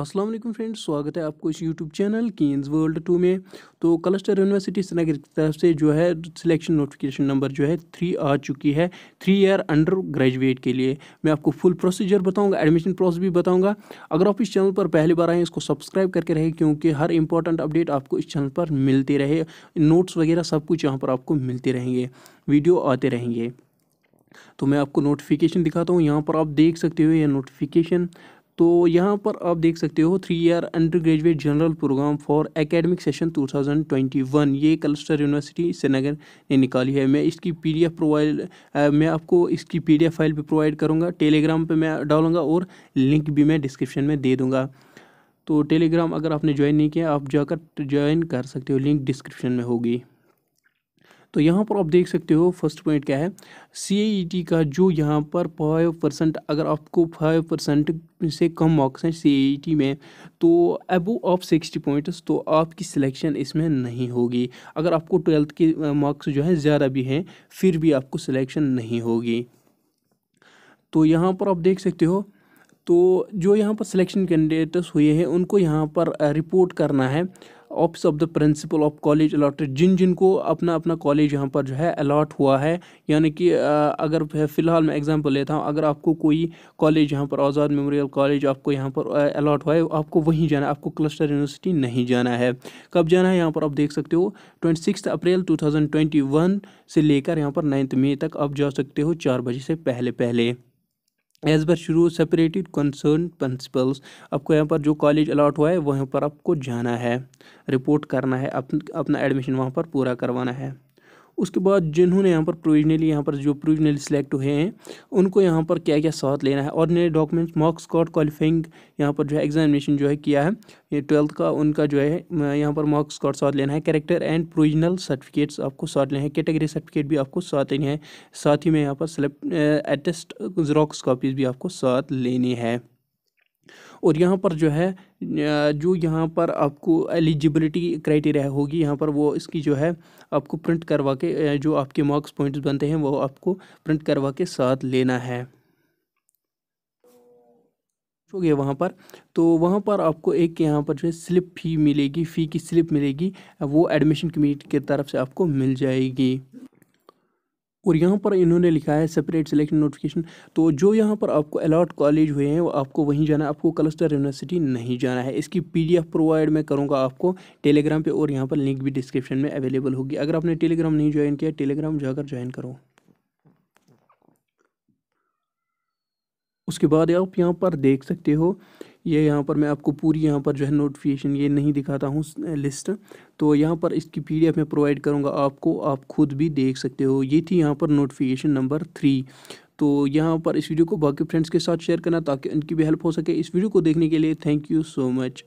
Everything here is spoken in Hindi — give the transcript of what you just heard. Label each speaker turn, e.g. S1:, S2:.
S1: अस्सलाम वालेकुम फ्रेंड्स स्वागत है आपको इस YouTube channel keen's world two में तो क्लस्टर यूनिवर्सिटी श्रीनगर की तरफ से जो है सिलेक्शन नोटिफिकेशन नंबर जो है थ्री आ चुकी है थ्री ईयर अंडर ग्रेजुएट के लिए मैं आपको फुल प्रोसीजर बताऊंगा एडमिशन प्रोसेस भी बताऊंगा अगर आप इस चैनल पर पहली बार आएँ इसको सब्सक्राइब करके रहे क्योंकि हर इंपॉर्टेंट अपडेट आपको इस चैनल पर मिलती रहे नोट्स वगैरह सब कुछ यहाँ पर आपको मिलते रहेंगे वीडियो आते रहेंगे तो मैं आपको नोटिफिकेशन दिखाता हूँ यहाँ पर आप देख सकते हो ये नोटिफिकेशन तो यहाँ पर आप देख सकते हो three year under graduate general program for academic session 2021 ये कलस्टर यूनिवर्सिटी श्रीनगर ने निकाली है मैं इसकी पीडीएफ प्रोवाइड मैं आपको इसकी पीडीएफ फाइल भी प्रोवाइड करूँगा टेलीग्राम पे मैं डालूँगा और लिंक भी मैं डिस्क्रिप्शन में दे दूँगा तो टेलीग्राम अगर आपने ज्वाइन नहीं किया आप जाकर ज्वाइन कर सकते हो लिंक डिस्क्रिप्शन में होगी तो यहाँ पर आप देख सकते हो फर्स्ट पॉइंट क्या है सी e का जो यहाँ पर फाइव परसेंट अगर आपको फाइव परसेंट से कम मार्क्स हैं सी e में तो एबो ऑफ सिक्सटी पॉइंट्स तो आपकी सिलेक्शन इसमें नहीं होगी अगर आपको ट्वेल्थ के मार्क्स जो है ज़्यादा भी हैं फिर भी आपको सिलेक्शन नहीं होगी तो यहाँ पर आप देख सकते हो तो जो यहाँ पर सिलेक्शन कैंडिडेट्स हुए हैं उनको यहाँ पर रिपोर्ट करना है office of the principal of college allotted जिन जिन को अपना अपना कॉलेज यहाँ पर जो है अलाट हुआ है यानी कि अगर फ़िलहाल मैं एग्जांपल लेता हूँ अगर आपको कोई कॉलेज यहाँ पर आज़ाद मेमोरियल कॉलेज आपको यहाँ पर अलाट हुआ है आपको वहीं जाना है आपको क्लस्टर यूनिवर्सिटी नहीं जाना है कब जाना है यहाँ पर आप देख सकते हो ट्वेंटी अप्रैल टू से लेकर यहाँ पर नाइन्थ मई तक आप जा सकते हो चार बजे से पहले पहले एज़ पर शुरू सेपरेटेड कंसर्न प्रिंसिपल्स आपको यहाँ पर जो कॉलेज अलाट हुआ है वहाँ पर आपको जाना है रिपोर्ट करना है अपन अपना एडमिशन वहाँ पर पूरा करवाना है उसके बाद जिन्होंने यहाँ पर प्रोविजनली यहाँ पर जो प्रोविजनली सिलेक्ट हुए हैं उनको यहाँ पर क्या क्या साथ लेना है और नए डॉक्यूमेंट्स मार्क्स कार्ड क्वालिफाइंग यहाँ पर जो है एग्जामिनेशन जो है किया है ये ट्वेल्थ का उनका जो है यहाँ पर मार्क्स कार्ड साथ लेना है करेक्टर एंड प्रोविजनल सर्टिफिकेट्स आपको साथ लेना है कैटेगरी सर्टिफिकेट भी आपको साथ लेनी है साथ ही में यहाँ पर सिलेक्ट एटेस्ट जरोक्स कापीज़ भी आपको साथ लेनी है और यहाँ पर जो है जो यहाँ पर आपको एलिजिबिलिटी क्राइटेरिया होगी यहाँ पर वो इसकी जो है आपको प्रिंट करवा के जो आपके मार्क्स पॉइंट्स बनते हैं वो आपको प्रिंट करवा के साथ लेना है हो गया वहाँ पर तो वहाँ पर आपको एक यहाँ पर जो है स्लिप फी मिलेगी फ़ी की स्लिप मिलेगी वो एडमिशन कमेटी की तरफ से आपको मिल जाएगी और यहाँ पर इन्होंने लिखा है सेपरेट सिलेक्शन नोटिफिकेशन तो जो यहाँ पर आपको अलॉट कॉलेज हुए हैं वो आपको वहीं जाना है आपको क्लस्टर यूनिवर्सिटी नहीं जाना है इसकी पीडीएफ प्रोवाइड मैं करूँगा आपको टेलीग्राम पे और यहाँ पर लिंक भी डिस्क्रिप्शन में अवेलेबल होगी अगर आपने टेलीग्राम नहीं ज्वाइन किया टेलीग्राम जाकर ज्वाइन करो उसके बाद आप यहाँ पर देख सकते हो ये यहाँ पर मैं आपको पूरी यहाँ पर जो है नोटिफिकेशन ये नहीं दिखाता हूँ लिस्ट तो यहाँ पर इसकी पीडीएफ मैं प्रोवाइड करूँगा आपको आप खुद भी देख सकते हो ये थी यहाँ पर नोटिफिकेशन नंबर थ्री तो यहाँ पर इस वीडियो को बाकी फ्रेंड्स के साथ शेयर करना ताकि उनकी भी हेल्प हो सके इस वीडियो को देखने के लिए थैंक यू सो मच